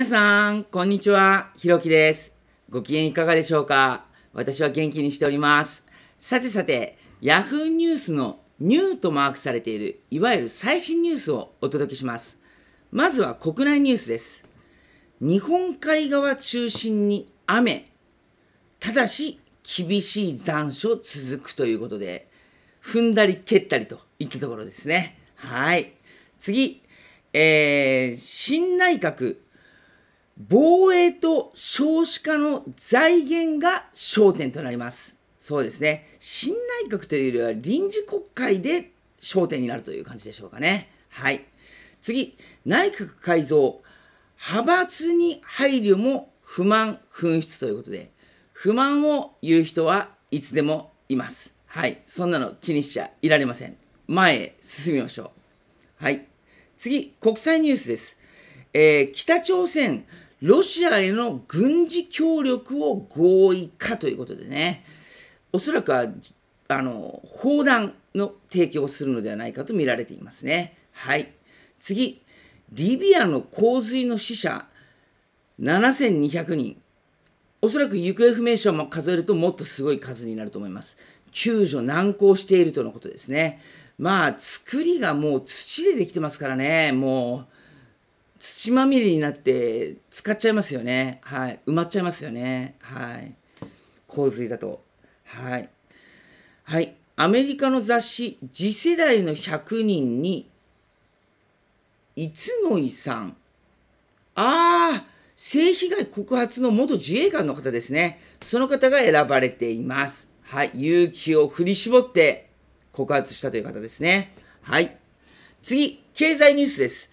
皆さん、こんにちは。ひろきです。ご機嫌いかがでしょうか私は元気にしております。さてさて、ヤフーニュースのニューとマークされている、いわゆる最新ニュースをお届けします。まずは国内ニュースです。日本海側中心に雨。ただし、厳しい残暑続くということで、踏んだり蹴ったりといったところですね。はい。次、えー、新内閣防衛と少子化の財源が焦点となります。そうですね。新内閣というよりは臨時国会で焦点になるという感じでしょうかね。はい。次、内閣改造。派閥に配慮も不満紛失ということで、不満を言う人はいつでもいます。はい。そんなの気にしちゃいられません。前へ進みましょう。はい。次、国際ニュースです。えー、北朝鮮、ロシアへの軍事協力を合意かということでね、おそらくは、あの、砲弾の提供をするのではないかと見られていますね。はい。次、リビアの洪水の死者7200人。おそらく行方不明者も数えるともっとすごい数になると思います。救助難航しているとのことですね。まあ、作りがもう土でできてますからね、もう。土まみれになって使っちゃいますよね。はい。埋まっちゃいますよね。はい。洪水だと。はい。はい。アメリカの雑誌、次世代の100人に、いつのいさん。ああ、性被害告発の元自衛官の方ですね。その方が選ばれています。はい。勇気を振り絞って告発したという方ですね。はい。次、経済ニュースです。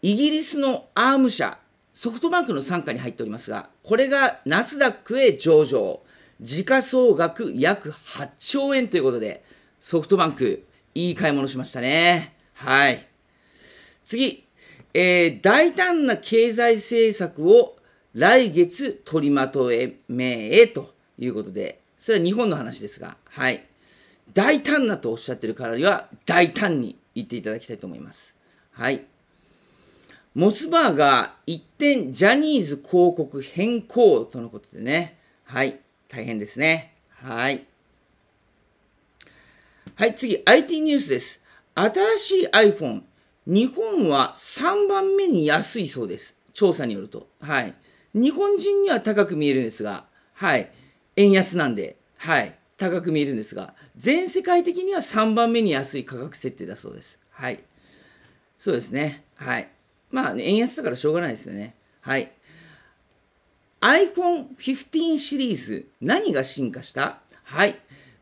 イギリスのアーム社、ソフトバンクの傘下に入っておりますが、これがナスダックへ上場、時価総額約8兆円ということで、ソフトバンク、いい買い物しましたね。はい。次、えー、大胆な経済政策を来月取りまとめへということで、それは日本の話ですが、はい。大胆なとおっしゃってるからには、大胆に言っていただきたいと思います。はい。モスバーガー一点ジャニーズ広告変更とのことでね。はい。大変ですね。はい。はい、次、IT ニュースです。新しい iPhone。日本は3番目に安いそうです。調査によると。はい。日本人には高く見えるんですが、はい。円安なんで、はい。高く見えるんですが、全世界的には3番目に安い価格設定だそうです。はい。そうですね。はい。まあ、ね、円安だからしょうがないですよね。はい。iPhone15 シリーズ、何が進化したはい。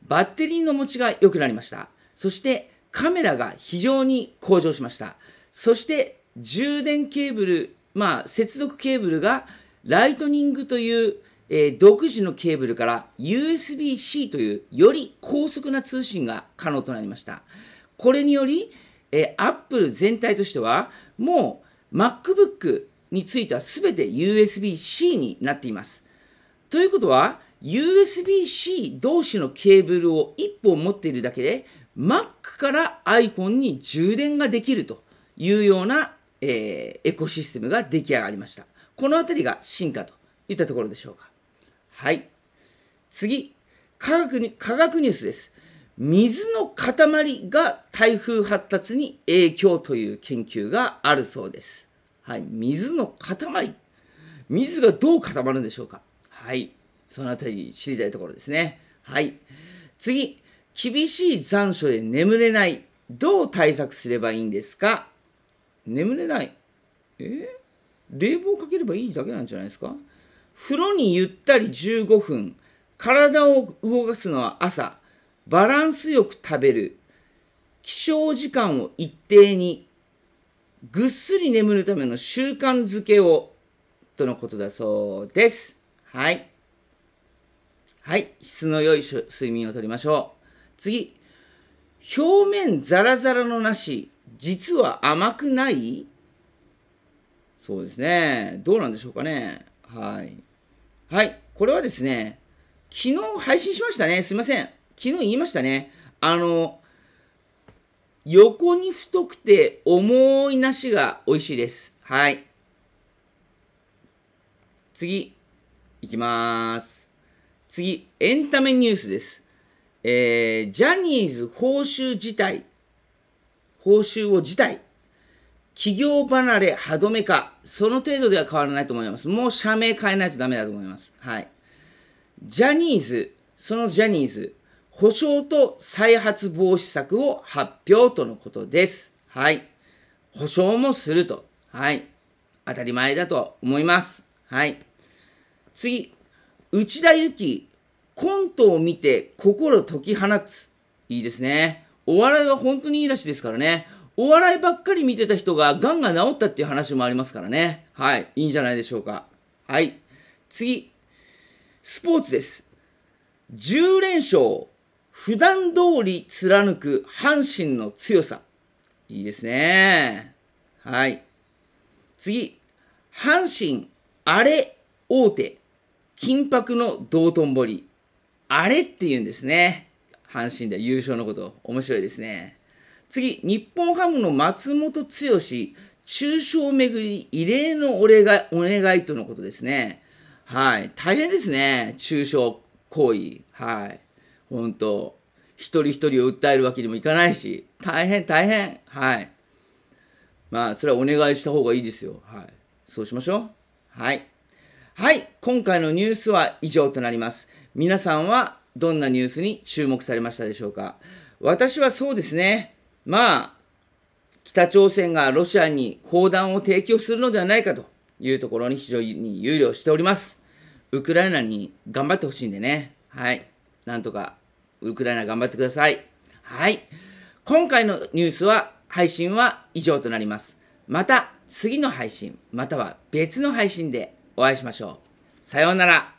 バッテリーの持ちが良くなりました。そして、カメラが非常に向上しました。そして、充電ケーブル、まあ、接続ケーブルが、ライトニングという、えー、独自のケーブルから USB-C というより高速な通信が可能となりました。これにより、えー、Apple 全体としては、もう MacBook については全て USB-C になっています。ということは、USB-C 同士のケーブルを1本持っているだけで、Mac から iPhone に充電ができるというような、えー、エコシステムが出来上がりました。このあたりが進化といったところでしょうか。はい。次、科学に科学ニュースです。水の塊が台風発達に影響という研究があるそうです。はい、水の塊。水がどう固まるんでしょうかはい、そのあたり知りたいところですね。はい。次、厳しい残暑で眠れない。どう対策すればいいんですか眠れない。え冷房かければいいだけなんじゃないですか風呂にゆったり15分。体を動かすのは朝。バランスよく食べる、起床時間を一定に、ぐっすり眠るための習慣づけを、とのことだそうです。はい。はい。質の良い睡眠をとりましょう。次。表面ザラザラのなし、実は甘くないそうですね。どうなんでしょうかね。はい。はい。これはですね、昨日配信しましたね。すいません。昨日言いましたね。あの、横に太くて重い梨が美味しいです。はい。次、いきます。次、エンタメニュースです。えー、ジャニーズ報酬自体、報酬を辞退。企業離れ歯止めか。その程度では変わらないと思います。もう社名変えないとダメだと思います。はい。ジャニーズ、そのジャニーズ、保証と再発防止策を発表とのことです。はい。保証もすると。はい。当たり前だと思います。はい。次、内田有紀、コントを見て心解き放つ。いいですね。お笑いは本当にいいらしいですからね。お笑いばっかり見てた人が癌が治ったっていう話もありますからね。はい。いいんじゃないでしょうか。はい。次。スポーツです。10連勝。普段通り貫く阪神の強さ。いいですね。はい。次。阪神、あれ、大手。金箔の道頓堀。あれって言うんですね。阪神で優勝のこと。面白いですね。次、日本ハムの松本剛、中傷めぐり異例のお願いお願いとのことですね。はい。大変ですね。中傷行為。はい。本当一人一人を訴えるわけにもいかないし、大変大変。はい。まあ、それはお願いした方がいいですよ。はい。そうしましょう。はい。はい。今回のニュースは以上となります。皆さんはどんなニュースに注目されましたでしょうか私はそうですね。まあ、北朝鮮がロシアに砲弾を提供するのではないかというところに非常に憂慮しております。ウクライナに頑張ってほしいんでね。はい。なんとかウクライナ頑張ってください。はい。今回のニュースは、配信は以上となります。また次の配信、または別の配信でお会いしましょう。さようなら。